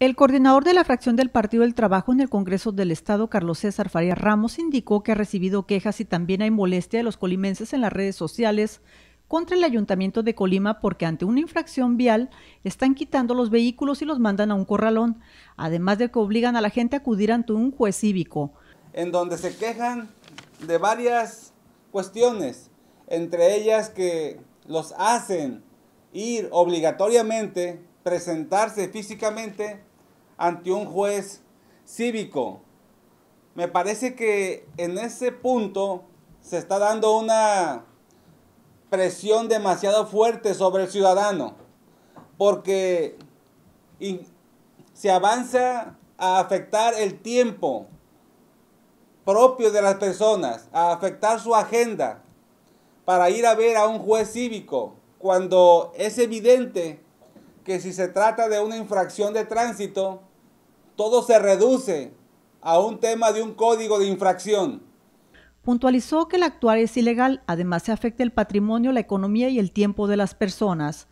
El coordinador de la fracción del Partido del Trabajo en el Congreso del Estado, Carlos César Faría Ramos, indicó que ha recibido quejas y también hay molestia de los colimenses en las redes sociales contra el Ayuntamiento de Colima porque ante una infracción vial están quitando los vehículos y los mandan a un corralón, además de que obligan a la gente a acudir ante un juez cívico. En donde se quejan de varias cuestiones, entre ellas que los hacen ir obligatoriamente, presentarse físicamente ante un juez cívico. Me parece que en ese punto se está dando una presión demasiado fuerte sobre el ciudadano, porque se avanza a afectar el tiempo propio de las personas, a afectar su agenda para ir a ver a un juez cívico, cuando es evidente que si se trata de una infracción de tránsito, todo se reduce a un tema de un código de infracción. Puntualizó que el actuar es ilegal, además se afecta el patrimonio, la economía y el tiempo de las personas.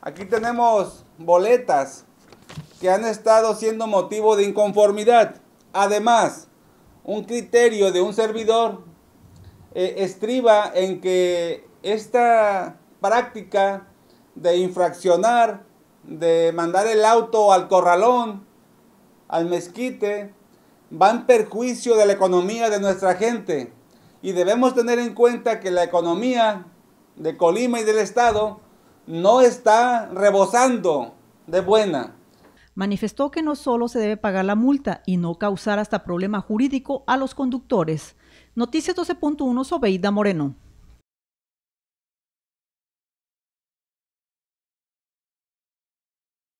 Aquí tenemos boletas que han estado siendo motivo de inconformidad. Además, un criterio de un servidor eh, estriba en que esta práctica de infraccionar, de mandar el auto al corralón, al mezquite va en perjuicio de la economía de nuestra gente. Y debemos tener en cuenta que la economía de Colima y del Estado no está rebosando de buena. Manifestó que no solo se debe pagar la multa y no causar hasta problema jurídico a los conductores. Noticias 12.1 Sobeida Moreno.